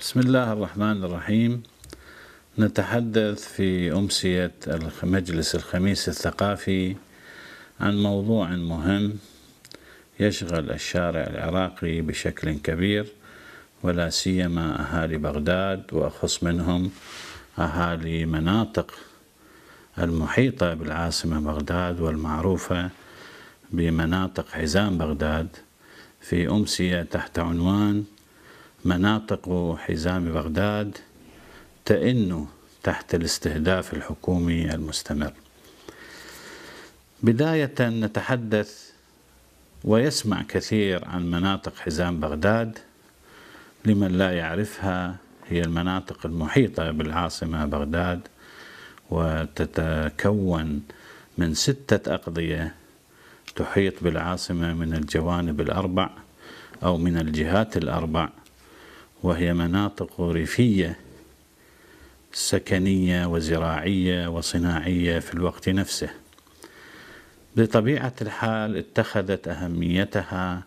بسم الله الرحمن الرحيم نتحدث في أمسية مجلس الخميس الثقافي عن موضوع مهم يشغل الشارع العراقي بشكل كبير ولا سيما أهالي بغداد وأخص منهم أهالي مناطق المحيطة بالعاصمة بغداد والمعروفة بمناطق حزام بغداد في أمسية تحت عنوان مناطق حزام بغداد تئن تحت الاستهداف الحكومي المستمر بداية نتحدث ويسمع كثير عن مناطق حزام بغداد لمن لا يعرفها هي المناطق المحيطة بالعاصمة بغداد وتتكون من ستة أقضية تحيط بالعاصمة من الجوانب الأربع أو من الجهات الأربع وهي مناطق ريفية سكنية وزراعية وصناعية في الوقت نفسه بطبيعة الحال اتخذت أهميتها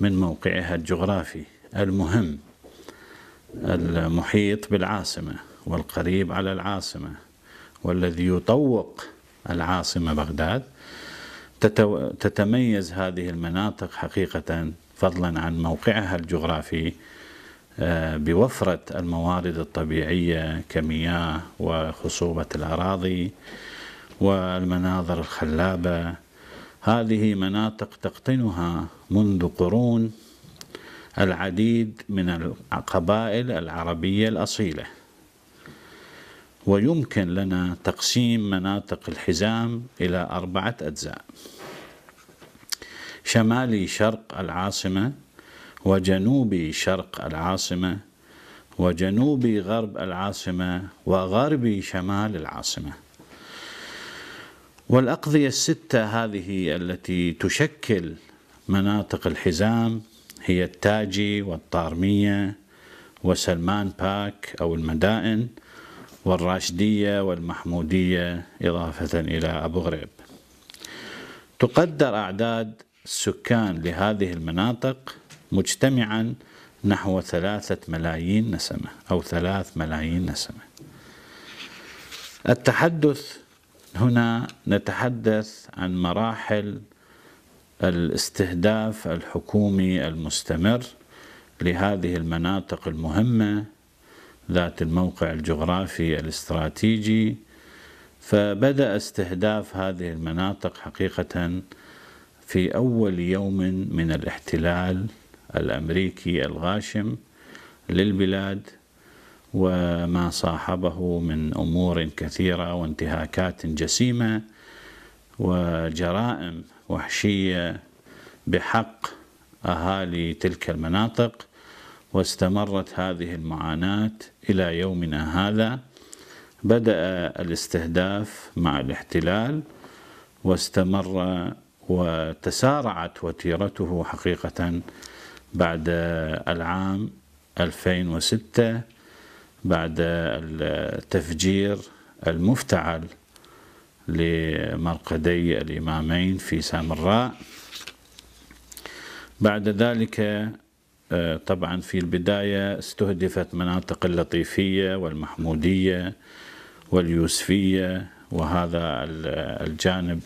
من موقعها الجغرافي المهم المحيط بالعاصمة والقريب على العاصمة والذي يطوق العاصمة بغداد تتميز هذه المناطق حقيقة فضلا عن موقعها الجغرافي آه، بوفرة الموارد الطبيعية كمياه وخصوبة الأراضي والمناظر الخلابة هذه مناطق تقطنها منذ قرون العديد من القبائل العربية الأصيلة ويمكن لنا تقسيم مناطق الحزام إلى أربعة أجزاء شمالي شرق العاصمة وجنوب شرق العاصمة وجنوب غرب العاصمة وغرب شمال العاصمة والأقضية الستة هذه التي تشكل مناطق الحزام هي التاجي والطارمية وسلمان باك أو المدائن والراشدية والمحمودية إضافة إلى أبو غريب تقدر أعداد السكان لهذه المناطق مجتمعا نحو ثلاثة ملايين نسمة أو ثلاث ملايين نسمة التحدث هنا نتحدث عن مراحل الاستهداف الحكومي المستمر لهذه المناطق المهمة ذات الموقع الجغرافي الاستراتيجي فبدأ استهداف هذه المناطق حقيقة في أول يوم من الاحتلال الامريكي الغاشم للبلاد وما صاحبه من امور كثيره وانتهاكات جسيمه وجرائم وحشيه بحق اهالي تلك المناطق واستمرت هذه المعاناه الى يومنا هذا بدا الاستهداف مع الاحتلال واستمر وتسارعت وتيرته حقيقه بعد العام 2006 بعد التفجير المفتعل لمرقدي الإمامين في سامراء بعد ذلك آه، طبعا في البداية استهدفت مناطق اللطيفية والمحمودية واليوسفية وهذا الجانب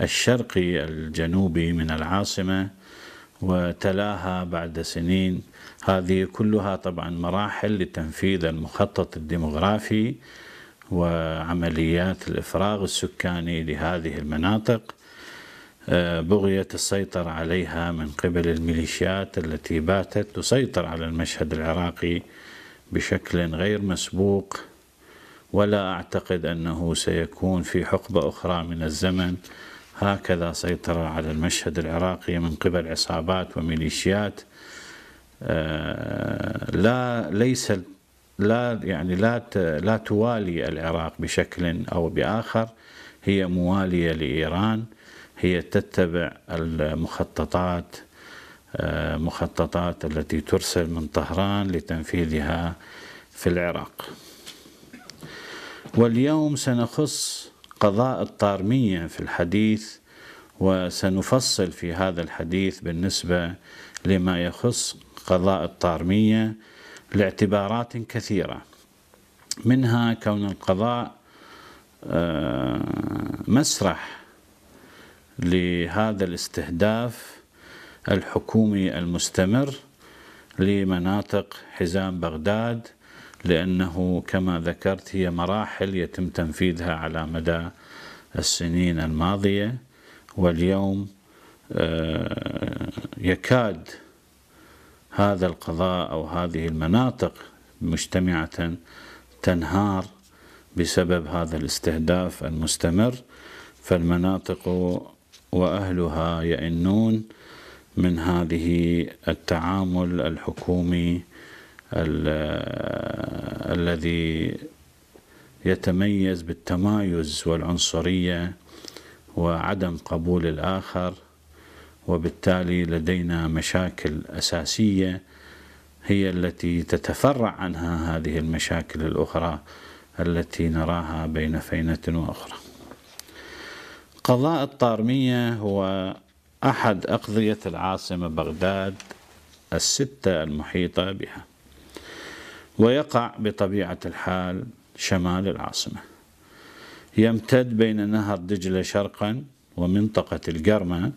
الشرقي الجنوبي من العاصمة وتلاها بعد سنين هذه كلها طبعا مراحل لتنفيذ المخطط الديمغرافي وعمليات الإفراغ السكاني لهذه المناطق آه، بغية السيطرة عليها من قبل الميليشيات التي باتت تسيطر على المشهد العراقي بشكل غير مسبوق ولا أعتقد أنه سيكون في حقبة أخرى من الزمن هكذا سيطر على المشهد العراقي من قبل عصابات وميليشيات آه، لا ليس لا يعني لا لا توالي العراق بشكل او باخر هي مواليه لايران هي تتبع المخططات آه، مخططات التي ترسل من طهران لتنفيذها في العراق واليوم سنخص قضاء الطارمية في الحديث وسنفصل في هذا الحديث بالنسبة لما يخص قضاء الطارمية لاعتبارات كثيرة منها كون القضاء آه، مسرح لهذا الاستهداف الحكومي المستمر لمناطق حزام بغداد لأنه كما ذكرت هي مراحل يتم تنفيذها على مدى السنين الماضية واليوم آه، يكاد هذا القضاء أو هذه المناطق مجتمعة تنهار بسبب هذا الاستهداف المستمر فالمناطق واهلها يئنون من هذه التعامل الحكومي الذي يتميز بالتمايز والعنصرية وعدم قبول الآخر وبالتالي لدينا مشاكل أساسية هي التي تتفرع عنها هذه المشاكل الأخرى التي نراها بين فينة وأخرى قضاء الطارمية هو أحد أقضية العاصمة بغداد الستة المحيطة بها ويقع بطبيعة الحال شمال العاصمة يمتد بين نهر دجلة شرقا ومنطقة القرمة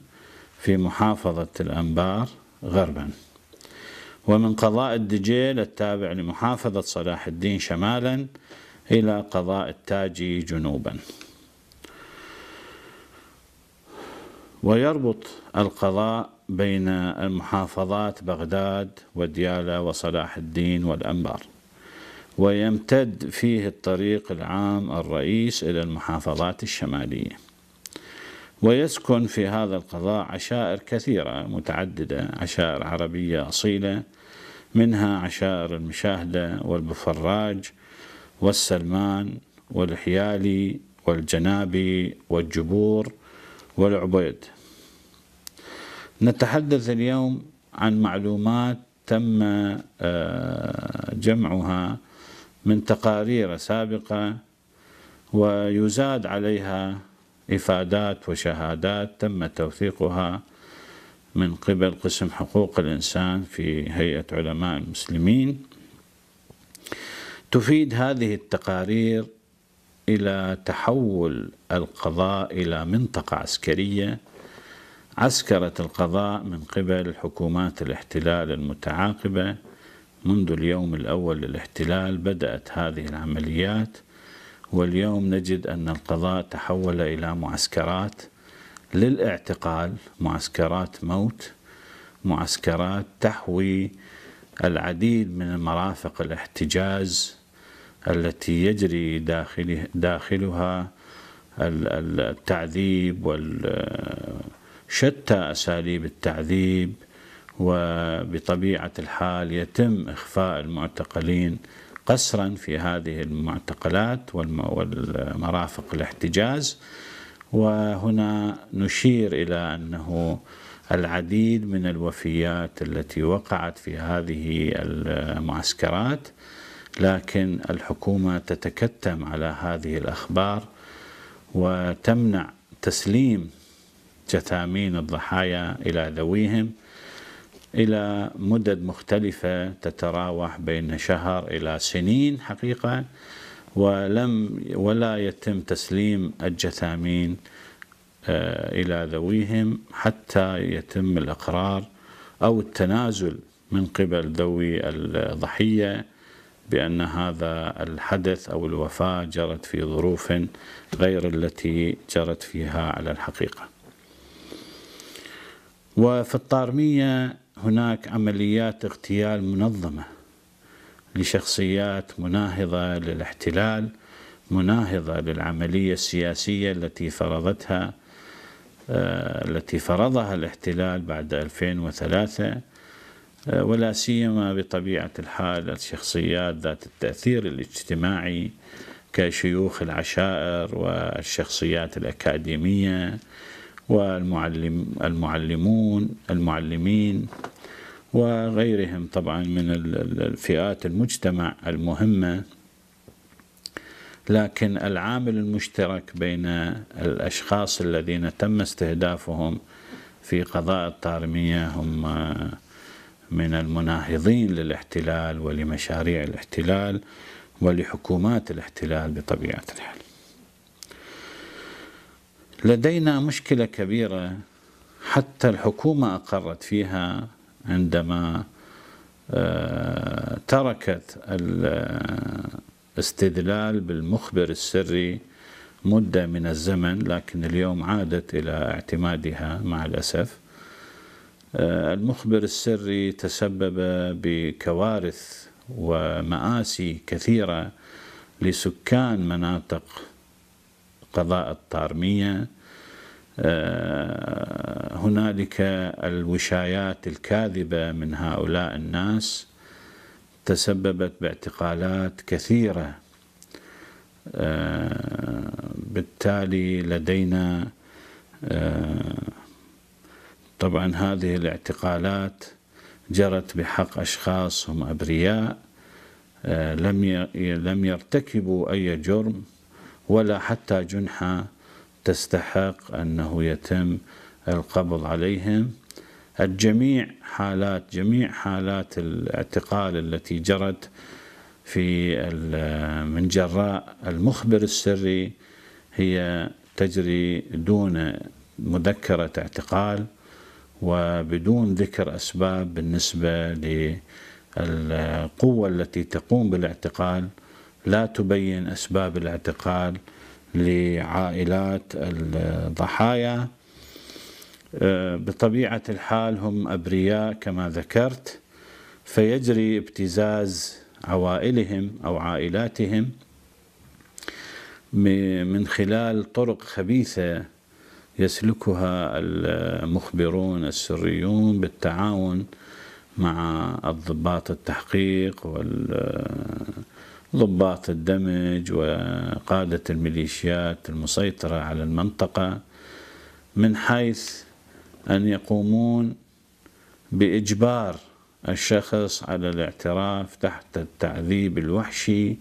في محافظة الأنبار غربا ومن قضاء الدجيل التابع لمحافظة صلاح الدين شمالا إلى قضاء التاجي جنوبا ويربط القضاء بين المحافظات بغداد وديالى وصلاح الدين والأنبار ويمتد فيه الطريق العام الرئيس إلى المحافظات الشمالية ويسكن في هذا القضاء عشائر كثيرة متعددة عشائر عربية أصيلة منها عشائر المشاهدة والبفراج والسلمان والحيالي والجنابي والجبور والعبيد نتحدث اليوم عن معلومات تم آه، جمعها من تقارير سابقة ويزاد عليها إفادات وشهادات تم توثيقها من قبل قسم حقوق الإنسان في هيئة علماء المسلمين تفيد هذه التقارير إلى تحول القضاء إلى منطقة عسكرية عسكرت القضاء من قبل حكومات الاحتلال المتعاقبة منذ اليوم الأول للاحتلال بدأت هذه العمليات واليوم نجد أن القضاء تحول إلى معسكرات للاعتقال معسكرات موت معسكرات تحوي العديد من مرافق الاحتجاز التي يجري داخلها التعذيب وال شتى أساليب التعذيب وبطبيعة الحال يتم إخفاء المعتقلين قسرا في هذه المعتقلات والمرافق الاحتجاز وهنا نشير إلى أنه العديد من الوفيات التي وقعت في هذه المعسكرات لكن الحكومة تتكتم على هذه الأخبار وتمنع تسليم جثامين الضحايا إلى ذويهم إلى مدد مختلفة تتراوح بين شهر إلى سنين حقيقة ولم ولا يتم تسليم الجثامين آه، إلى ذويهم حتى يتم الإقرار أو التنازل من قبل ذوي الضحية بأن هذا الحدث أو الوفاة جرت في ظروف غير التي جرت فيها على الحقيقة وفي الطارمية هناك عمليات اغتيال منظمة لشخصيات مناهضة للاحتلال مناهضة للعملية السياسية التي فرضتها آه، التي فرضها الاحتلال بعد 2003 آه، ولا سيما بطبيعة الحال الشخصيات ذات التأثير الاجتماعي كشيوخ العشائر والشخصيات الأكاديمية والمعلم المعلمون المعلمين وغيرهم طبعا من الفئات المجتمع المهمة لكن العامل المشترك بين الأشخاص الذين تم استهدافهم في قضاء الطارمية هم من المناهضين للاحتلال ولمشاريع الاحتلال ولحكومات الاحتلال بطبيعة الحال لدينا مشكلة كبيرة حتى الحكومة أقرت فيها عندما آه، تركت الاستدلال بالمخبر السري مدة من الزمن لكن اليوم عادت إلى اعتمادها مع الأسف آه، المخبر السري تسبب بكوارث ومآسي كثيرة لسكان مناطق قضاء الطارمية آه، هنالك الوشايات الكاذبة من هؤلاء الناس تسببت باعتقالات كثيرة آه، بالتالي لدينا آه، طبعا هذه الاعتقالات جرت بحق أشخاص هم أبرياء لم لم يرتكبوا أي جرم ولا حتى جنحة تستحق أنه يتم القبض عليهم الجميع حالات جميع حالات الاعتقال التي جرت في من جراء المخبر السري هي تجري دون مذكرة اعتقال وبدون ذكر أسباب بالنسبة للقوة التي تقوم بالاعتقال لا تبين أسباب الاعتقال لعائلات الضحايا آه، بطبيعة الحال هم أبرياء كما ذكرت فيجري ابتزاز عوائلهم أو عائلاتهم من خلال طرق خبيثة يسلكها المخبرون السريون بالتعاون مع الضباط التحقيق والمخبرون ضباط الدمج وقادة الميليشيات المسيطرة على المنطقة من حيث أن يقومون بإجبار الشخص على الاعتراف تحت التعذيب الوحشي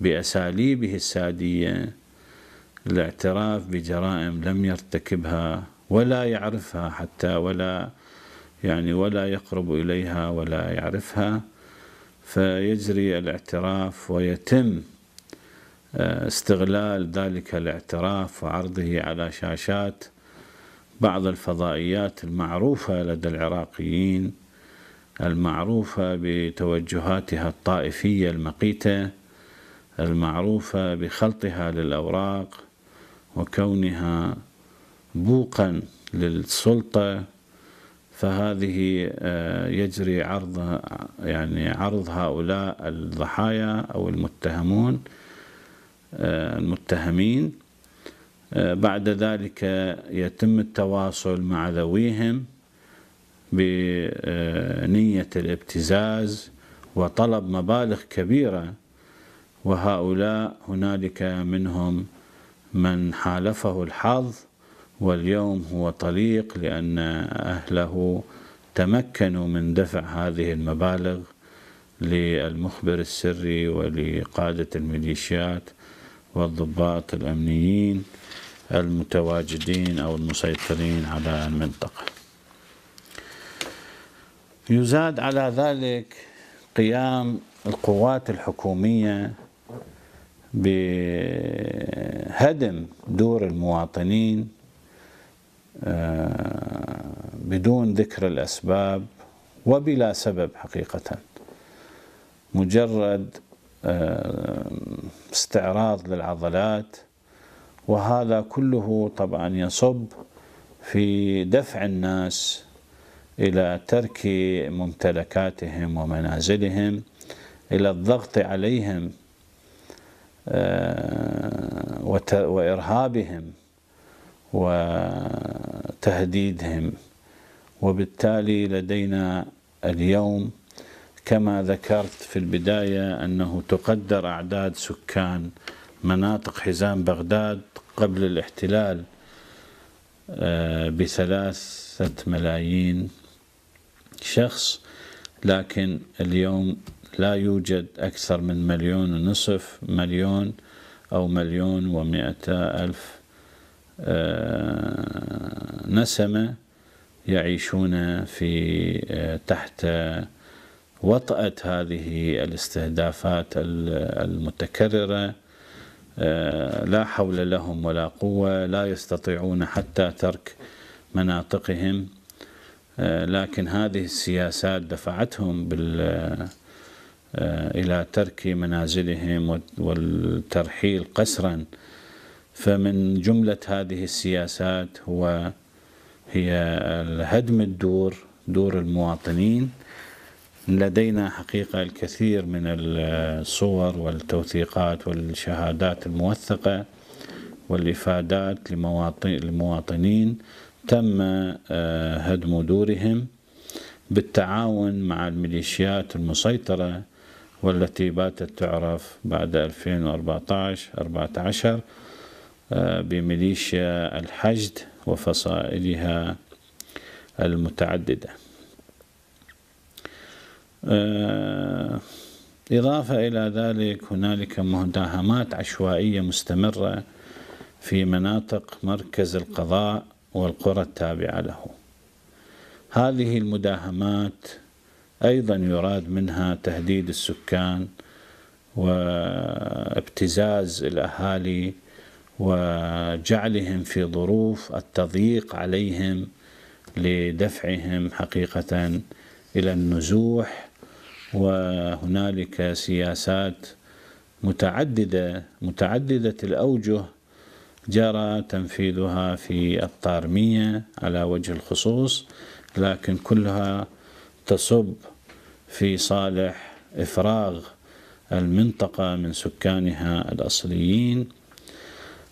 بأساليبه السادية الاعتراف بجرائم لم يرتكبها ولا يعرفها حتى ولا يعني ولا يقرب إليها ولا يعرفها فيجري الاعتراف ويتم آه، استغلال ذلك الاعتراف وعرضه على شاشات بعض الفضائيات المعروفة لدى العراقيين المعروفة بتوجهاتها الطائفية المقيتة المعروفة بخلطها للأوراق وكونها بوقا للسلطة فهذه آه، يجري عرض يعني عرض هؤلاء الضحايا او المتهمون آه، المتهمين آه، بعد ذلك يتم التواصل مع ذويهم بنية الابتزاز وطلب مبالغ كبيرة وهؤلاء هنالك منهم من حالفه الحظ واليوم هو طليق لأن أهله تمكنوا من دفع هذه المبالغ للمخبر السري ولقادة الميليشيات والضباط الأمنيين المتواجدين أو المسيطرين على المنطقة يزاد على ذلك قيام القوات الحكومية بهدم دور المواطنين آه، بدون ذكر الأسباب وبلا سبب حقيقة مجرد آه، استعراض للعضلات وهذا كله طبعا يصب في دفع الناس الى ترك ممتلكاتهم ومنازلهم الى الضغط عليهم آه، وارهابهم و تهديدهم وبالتالي لدينا اليوم كما ذكرت في البداية أنه تقدر أعداد سكان مناطق حزام بغداد قبل الاحتلال آه، بثلاثة ملايين شخص لكن اليوم لا يوجد أكثر من مليون ونصف مليون أو مليون ومئة ألف آه، نسمة يعيشون في آه، تحت وطأة هذه الاستهدافات المتكررة آه، لا حول لهم ولا قوة لا يستطيعون حتى ترك مناطقهم لكن هذه السياسات دفعتهم بال إلى ترك منازلهم والترحيل قسرا فمن جملة هذه السياسات هو هي هدم الدور دور المواطنين لدينا حقيقة الكثير من الصور والتوثيقات والشهادات الموثقة والإفادات لمواطنين تم آه، هدم دورهم بالتعاون مع الميليشيات المسيطرة والتي باتت تعرف بعد 2014 14 بميليشيا الحشد وفصائلها المتعددة آه، إضافة إلى ذلك هنالك مداهمات عشوائية مستمرة في مناطق مركز القضاء والقرى التابعة له هذه المداهمات أيضا يراد منها تهديد السكان وابتزاز الأهالي وجعلهم في ظروف التضييق عليهم لدفعهم حقيقة إلى النزوح وهنالك سياسات متعددة متعددة الأوجه جرى تنفيذها في الطارمية على وجه الخصوص لكن كلها تصب في صالح إفراغ المنطقة من سكانها الأصليين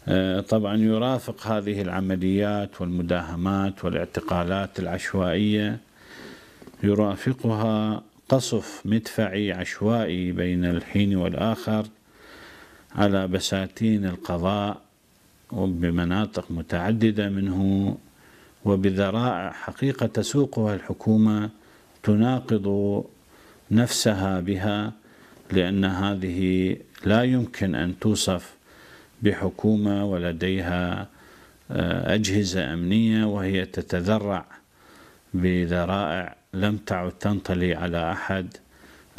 آه، طبعا يرافق هذه العمليات والمداهمات والاعتقالات العشوائية يرافقها قصف مدفعي عشوائي بين الحين والآخر على بساتين القضاء وبمناطق متعددة منه وبذرائع حقيقة تسوقها الحكومة تناقض نفسها بها لأن هذه لا يمكن أن توصف بحكومة ولديها آه، أجهزة أمنية وهي تتذرع بذرائع لم تعد تنطلي على أحد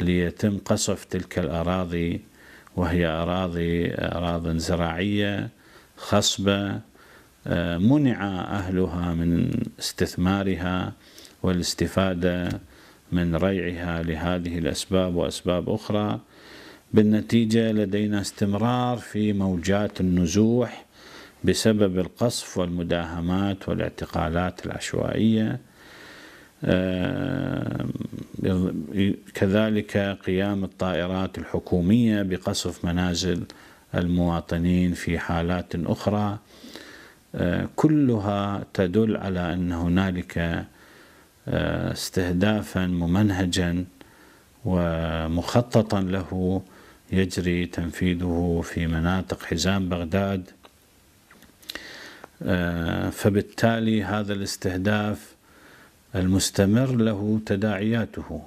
ليتم قصف تلك الأراضي وهي أراضي أراض زراعية خصبة آه، منع أهلها من استثمارها والاستفادة من ريعها لهذه الأسباب وأسباب أخرى بالنتيجة لدينا استمرار في موجات النزوح بسبب القصف والمداهمات والاعتقالات العشوائية آه، كذلك قيام الطائرات الحكومية بقصف منازل المواطنين في حالات أخرى آه، كلها تدل على أن هنالك آه، استهدافا ممنهجا ومخططا له يجري تنفيذه في مناطق حزام بغداد آه، فبالتالي هذا الاستهداف المستمر له تداعياته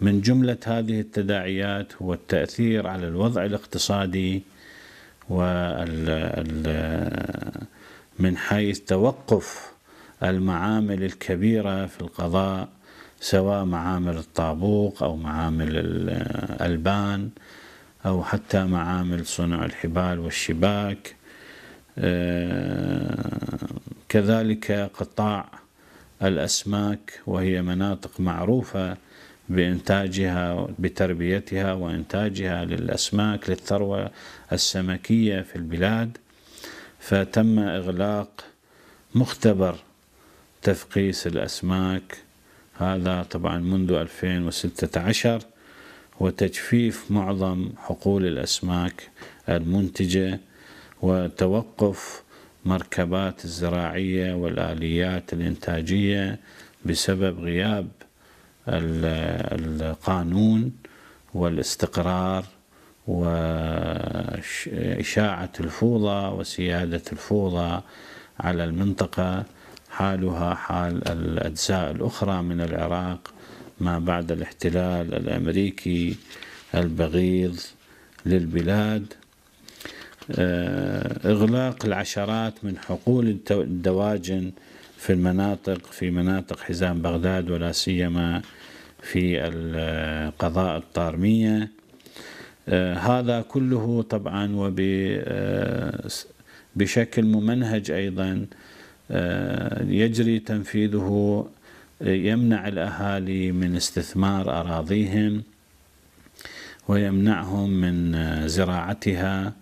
من جملة هذه التداعيات هو التأثير على الوضع الاقتصادي من حيث توقف المعامل الكبيرة في القضاء سواء معامل الطابوق أو معامل الألبان أو حتى معامل صنع الحبال والشباك آه، كذلك قطاع الأسماك وهي مناطق معروفة بإنتاجها بتربيتها وإنتاجها للأسماك للثروة السمكية في البلاد فتم إغلاق مختبر تفقيس الأسماك هذا طبعا منذ 2016 وتجفيف معظم حقول الأسماك المنتجة وتوقف مركبات الزراعية والآليات الإنتاجية بسبب غياب القانون والاستقرار وإشاعة الفوضى وسيادة الفوضى على المنطقة حالها حال الأجزاء الأخرى من العراق ما بعد الاحتلال الامريكي البغيض للبلاد آه، اغلاق العشرات من حقول الدواجن في المناطق في مناطق حزام بغداد ولا سيما في القضاء الطارميه آه، هذا كله طبعا وبشكل آه، ممنهج ايضا يجري تنفيذه يمنع الأهالي من استثمار أراضيهم ويمنعهم من زراعتها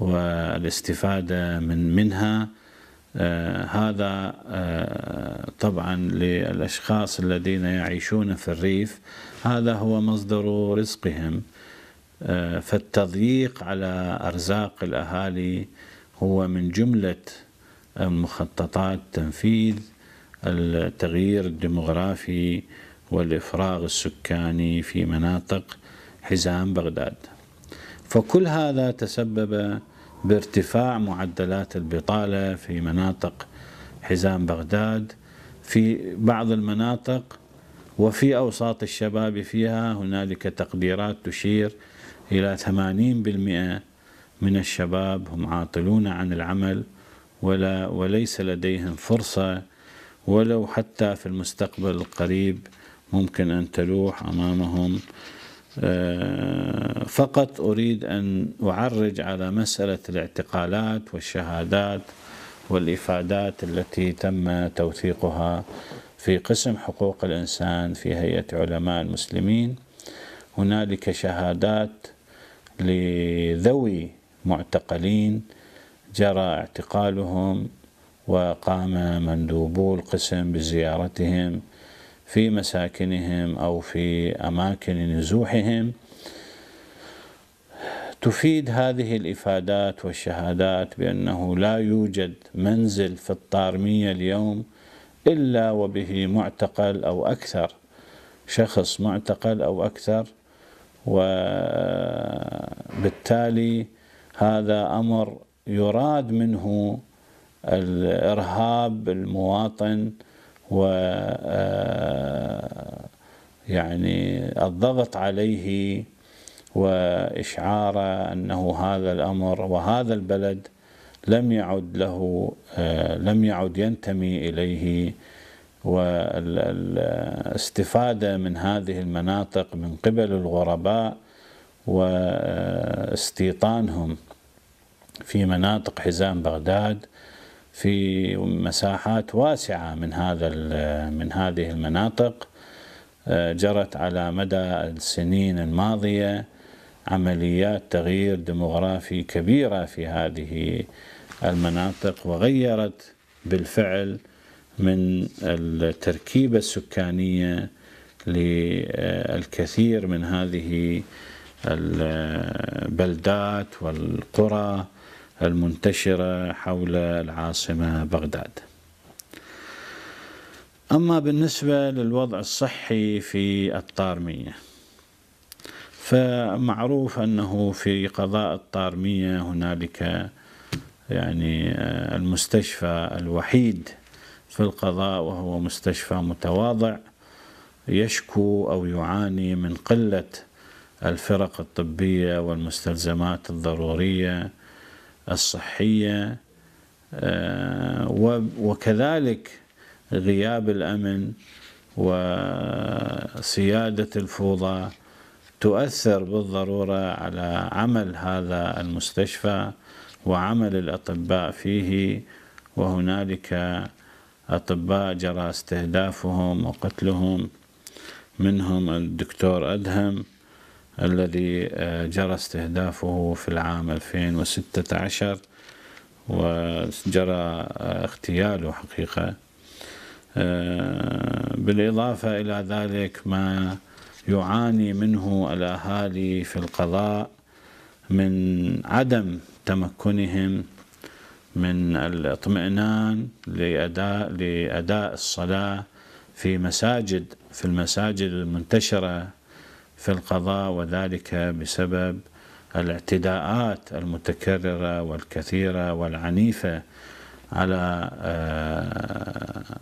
والاستفادة من منها آه، هذا آه، طبعا للأشخاص الذين يعيشون في الريف هذا هو مصدر رزقهم آه، فالتضييق على أرزاق الأهالي هو من جملة مخططات تنفيذ التغيير الديموغرافي والإفراغ السكاني في مناطق حزام بغداد فكل هذا تسبب بارتفاع معدلات البطالة في مناطق حزام بغداد في بعض المناطق وفي أوساط الشباب فيها هنالك تقديرات تشير إلى 80% من الشباب هم عاطلون عن العمل ولا وليس لديهم فرصة ولو حتى في المستقبل القريب ممكن أن تلوح أمامهم آه، فقط أريد أن أعرج على مسألة الاعتقالات والشهادات والإفادات التي تم توثيقها في قسم حقوق الإنسان في هيئة علماء المسلمين هنالك شهادات لذوي معتقلين جرى اعتقالهم وقام مندوبو القسم بزيارتهم في مساكنهم أو في أماكن نزوحهم تفيد هذه الإفادات والشهادات بأنه لا يوجد منزل في الطارمية اليوم إلا وبه معتقل أو أكثر شخص معتقل أو أكثر وبالتالي هذا أمر يراد منه الارهاب المواطن و آه، يعني الضغط عليه وإشعار انه هذا الامر وهذا البلد لم يعد له آه، لم يعد ينتمي اليه والاستفاده من هذه المناطق من قبل الغرباء واستيطانهم في مناطق حزام بغداد في مساحات واسعة من هذا من هذه المناطق آه، جرت على مدى السنين الماضية عمليات تغيير ديموغرافي كبيرة في هذه المناطق وغيرت بالفعل من التركيبة السكانية للكثير من هذه البلدات والقرى المنتشرة حول العاصمة بغداد أما بالنسبة للوضع الصحي في الطارمية فمعروف أنه في قضاء الطارمية هنالك يعني آه، المستشفى الوحيد في القضاء وهو مستشفى متواضع يشكو أو يعاني من قلة الفرق الطبية والمستلزمات الضرورية الصحيه آه، وكذلك غياب الامن وسياده الفوضى تؤثر بالضروره على عمل هذا المستشفى وعمل الاطباء فيه وهنالك اطباء جرى استهدافهم وقتلهم منهم الدكتور ادهم الذي آه، جرى استهدافه في العام 2016 وجرى آه، اغتياله حقيقة آه، بالإضافة إلى ذلك ما يعاني منه الأهالي في القضاء من عدم تمكنهم من الاطمئنان لأداء, لأداء الصلاة في مساجد في المساجد المنتشرة في القضاء وذلك بسبب الاعتداءات المتكررة والكثيرة والعنيفة على آه،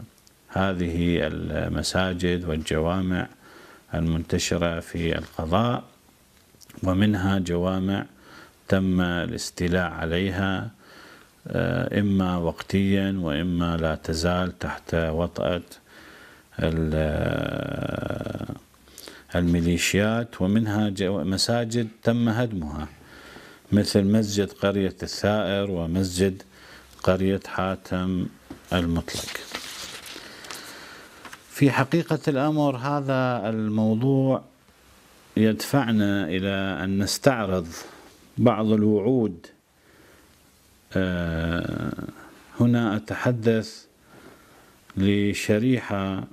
هذه المساجد والجوامع المنتشرة في القضاء ومنها جوامع تم الاستيلاء عليها آه، إما وقتيا وإما لا تزال تحت وطأة الميليشيات ومنها مساجد تم هدمها مثل مسجد قرية الثائر ومسجد قرية حاتم المطلق في حقيقة الأمر هذا الموضوع يدفعنا إلى أن نستعرض بعض الوعود آه، هنا أتحدث لشريحة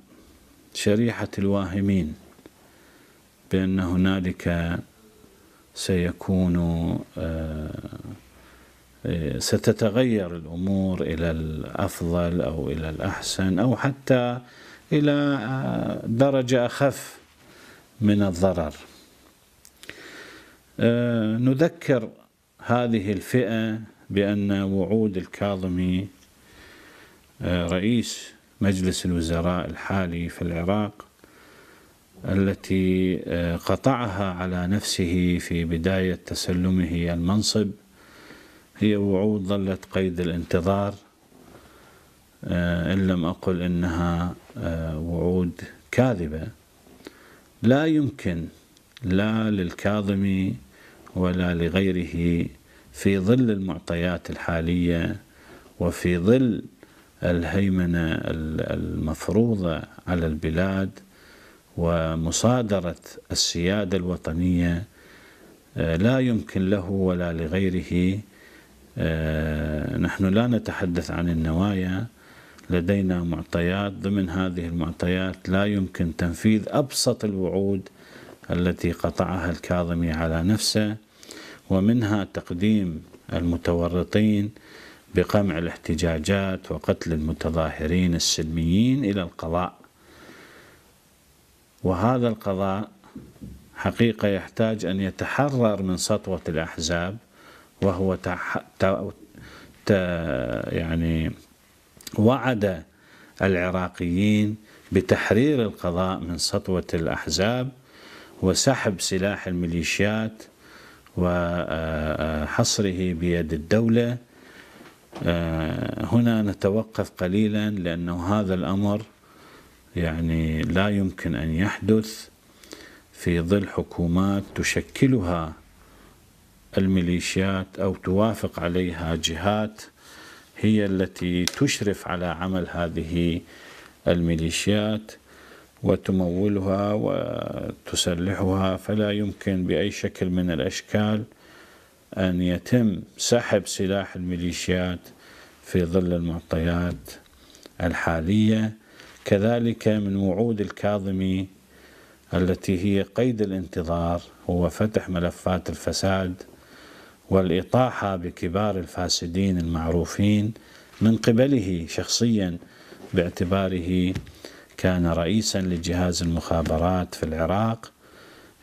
شريحة الواهمين بأن هنالك سيكون آه، آه، ستتغير الأمور إلى الأفضل أو إلى الأحسن أو حتى إلى آه، درجة أخف من الضرر نذكر هذه الفئة بأن وعود الكاظمي رئيس مجلس الوزراء الحالي في العراق التي آه، قطعها على نفسه في بداية تسلمه المنصب هي وعود ظلت قيد الانتظار آه، إن لم أقل إنها آه، وعود كاذبة لا يمكن لا للكاظم ولا لغيره في ظل المعطيات الحالية وفي ظل الهيمنة المفروضة على البلاد ومصادرة السيادة الوطنية آه، لا يمكن له ولا لغيره آه، نحن لا نتحدث عن النوايا لدينا معطيات ضمن هذه المعطيات لا يمكن تنفيذ أبسط الوعود التي قطعها الكاظمي على نفسه ومنها تقديم المتورطين بقمع الاحتجاجات وقتل المتظاهرين السلميين إلى القضاء وهذا القضاء حقيقة يحتاج أن يتحرر من سطوة الأحزاب وهو تح... ت... ت... يعني وعد العراقيين بتحرير القضاء من سطوة الأحزاب وسحب سلاح الميليشيات وحصره بيد الدولة هنا نتوقف قليلا لأنه هذا الأمر يعني لا يمكن أن يحدث في ظل حكومات تشكلها الميليشيات أو توافق عليها جهات هي التي تشرف على عمل هذه الميليشيات وتمولها وتسلحها فلا يمكن بأي شكل من الأشكال أن يتم سحب سلاح الميليشيات في ظل المعطيات الحالية كذلك من وعود الكاظمي التي هي قيد الانتظار هو فتح ملفات الفساد والإطاحة بكبار الفاسدين المعروفين من قبله شخصيا باعتباره كان رئيسا لجهاز المخابرات في العراق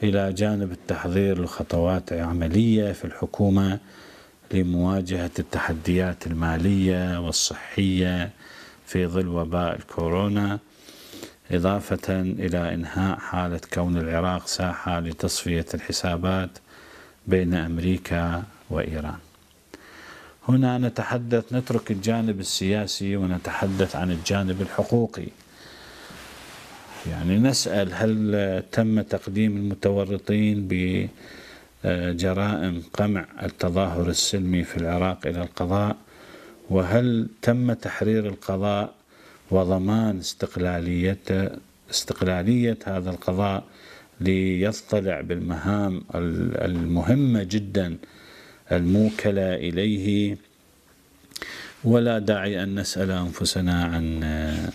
إلى جانب التحضير لخطوات عملية في الحكومة لمواجهة التحديات المالية والصحية في ظل وباء الكورونا إضافة إلى إنهاء حالة كون العراق ساحة لتصفية الحسابات بين أمريكا وإيران هنا نتحدث نترك الجانب السياسي ونتحدث عن الجانب الحقوقي يعني نسأل هل تم تقديم المتورطين بجرائم قمع التظاهر السلمي في العراق إلى القضاء وهل تم تحرير القضاء وضمان استقلاليته استقلالية هذا القضاء ليطلع بالمهام المهمة جدا الموكلة إليه ولا داعي أن نسأل أنفسنا عن آه،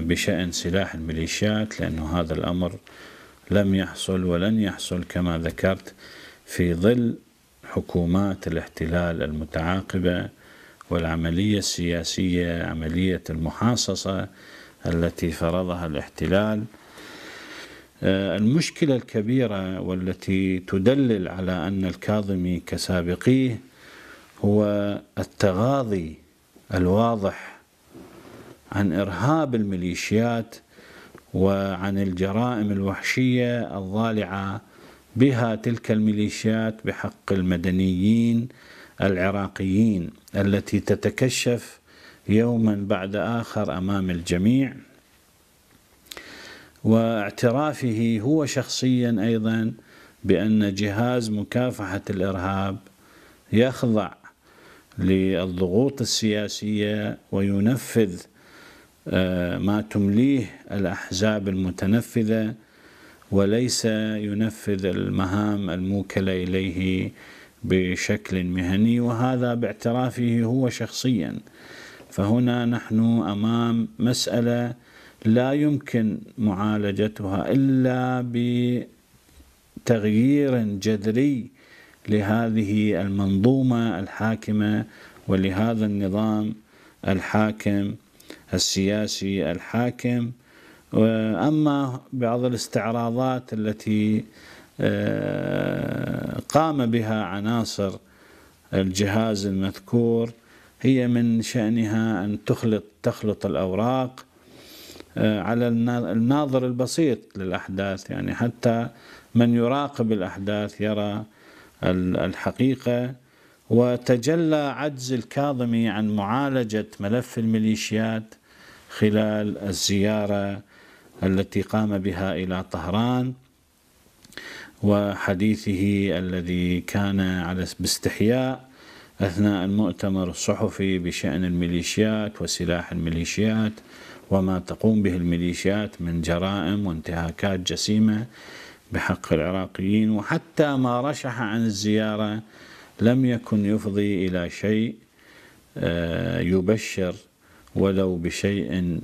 بشأن سلاح الميليشيات لأنه هذا الأمر لم يحصل ولن يحصل كما ذكرت في ظل حكومات الاحتلال المتعاقبة والعملية السياسية عملية المحاصصة التي فرضها الاحتلال آه، المشكلة الكبيرة والتي تدلل على أن الكاظمي كسابقيه هو التغاضي الواضح عن إرهاب الميليشيات وعن الجرائم الوحشية الظالعة بها تلك الميليشيات بحق المدنيين العراقيين التي تتكشف يوما بعد اخر امام الجميع واعترافه هو شخصيا ايضا بان جهاز مكافحه الارهاب يخضع للضغوط السياسيه وينفذ آه، ما تمليه الاحزاب المتنفذه وليس ينفذ المهام الموكله اليه بشكل مهني وهذا باعترافه هو شخصيا فهنا نحن امام مساله لا يمكن معالجتها الا بتغيير جذري لهذه المنظومه الحاكمه ولهذا النظام الحاكم السياسي الحاكم واما بعض الاستعراضات التي آه، قام بها عناصر الجهاز المذكور هي من شأنها أن تخلط تخلط الأوراق آه، على الناظر البسيط للأحداث يعني حتى من يراقب الأحداث يرى الحقيقة وتجلى عجز الكاظمي عن معالجة ملف الميليشيات خلال الزيارة التي قام بها إلى طهران وحديثه الذي كان على باستحياء أثناء المؤتمر الصحفي بشأن الميليشيات وسلاح الميليشيات وما تقوم به الميليشيات من جرائم وانتهاكات جسيمة بحق العراقيين وحتى ما رشح عن الزيارة لم يكن يفضي إلى شيء آه، يبشر ولو بشيء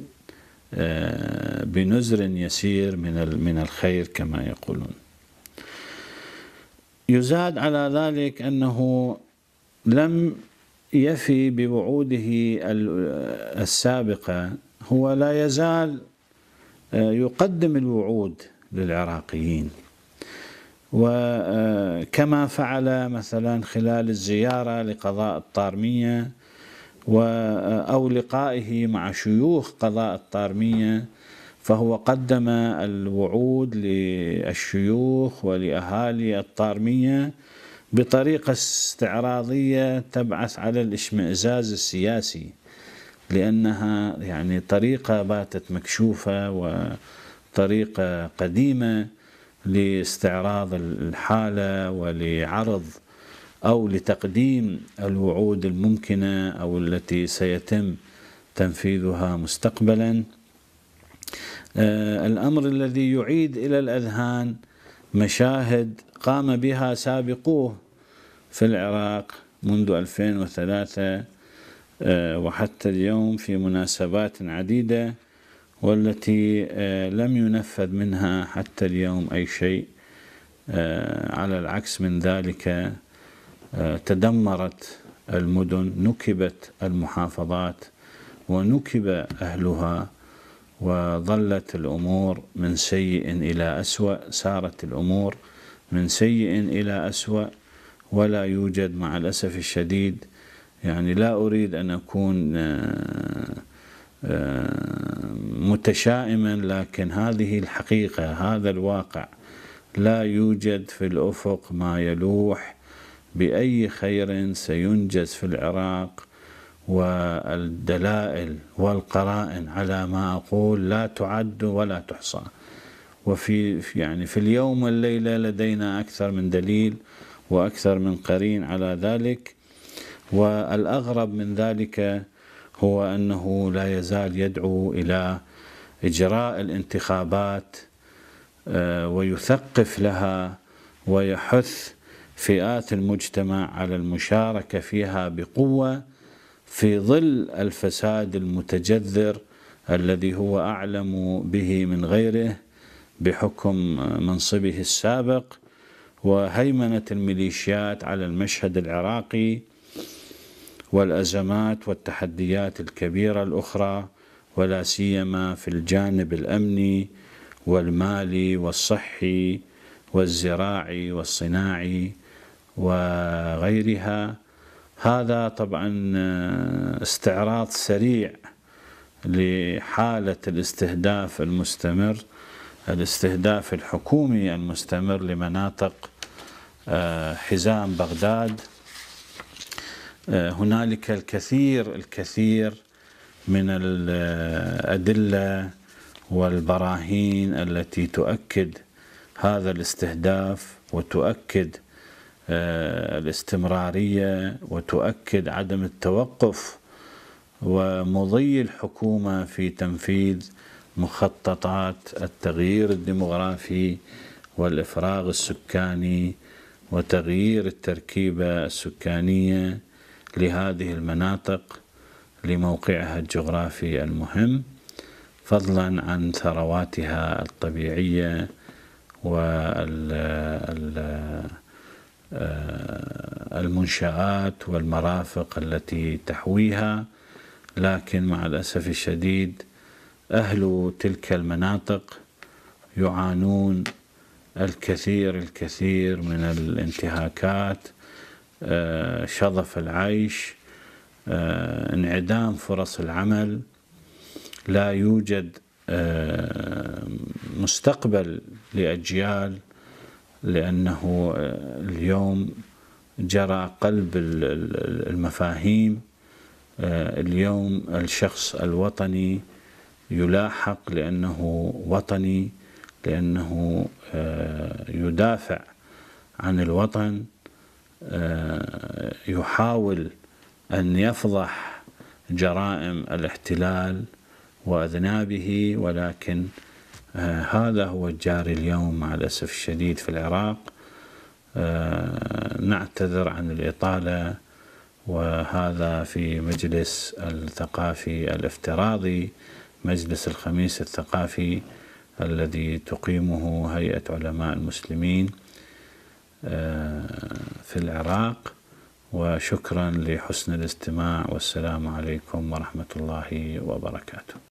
آه، بنزر يسير من الخير كما يقولون يزاد على ذلك انه لم يفي بوعوده السابقه هو لا يزال آه، يقدم الوعود للعراقيين وكما آه، فعل مثلا خلال الزياره لقضاء الطارميه آه، او لقائه مع شيوخ قضاء الطارميه فهو قدم الوعود للشيوخ ولأهالي الطارمية بطريقة استعراضية تبعث على الاشمئزاز السياسي لأنها يعني طريقة باتت مكشوفة وطريقة قديمة لاستعراض الحالة ولعرض أو لتقديم الوعود الممكنة أو التي سيتم تنفيذها مستقبلاً آه، الامر الذي يعيد الى الاذهان مشاهد قام بها سابقوه في العراق منذ 2003 آه، وحتى اليوم في مناسبات عديده والتي آه، لم ينفذ منها حتى اليوم اي شيء على العكس من ذلك تدمرت المدن نكبت المحافظات ونكب اهلها وظلت الأمور من سيء إلى أسوأ سارت الأمور من سيء إلى أسوأ ولا يوجد مع الأسف الشديد يعني لا أريد أن أكون آه، آه، متشائما لكن هذه الحقيقة هذا الواقع لا يوجد في الأفق ما يلوح بأي خير سينجز في العراق والدلائل والقرائن على ما أقول لا تعد ولا تحصى وفي يعني في اليوم والليلة لدينا أكثر من دليل وأكثر من قرين على ذلك والأغرب من ذلك هو أنه لا يزال يدعو إلى إجراء الانتخابات آه، ويثقف لها ويحث فئات المجتمع على المشاركة فيها بقوة في ظل الفساد المتجذر الذي هو اعلم به من غيره بحكم منصبه السابق وهيمنه الميليشيات على المشهد العراقي والازمات والتحديات الكبيره الاخرى ولا سيما في الجانب الامني والمالي والصحي والزراعي والصناعي وغيرها هذا طبعا آه، استعراض سريع لحالة الاستهداف المستمر الاستهداف الحكومي المستمر لمناطق آه، حزام بغداد آه، هنالك الكثير الكثير من الأدلة والبراهين التي تؤكد هذا الاستهداف وتؤكد آه، الاستمرارية وتؤكد عدم التوقف ومضي الحكومة في تنفيذ مخططات التغيير الديمغرافي والإفراغ السكاني وتغيير التركيبة السكانية لهذه المناطق لموقعها الجغرافي المهم فضلا عن ثرواتها الطبيعية والمناطق آه، المنشآت والمرافق التي تحويها لكن مع الأسف الشديد أهل تلك المناطق يعانون الكثير الكثير من الانتهاكات آه، شظف العيش آه، انعدام فرص العمل لا يوجد مستقبل لأجيال لأنه آه، اليوم جرى قلب المفاهيم آه، اليوم الشخص الوطني يلاحق لأنه وطني لأنه آه، يدافع عن الوطن يحاول أن يفضح جرائم الاحتلال وأذنابه ولكن آه، هذا هو الجاري اليوم مع الأسف الشديد في العراق آه، نعتذر عن الإطالة وهذا في مجلس الثقافي الافتراضي مجلس الخميس الثقافي الذي تقيمه هيئة علماء المسلمين آه، في العراق وشكرا لحسن الاستماع والسلام عليكم ورحمة الله وبركاته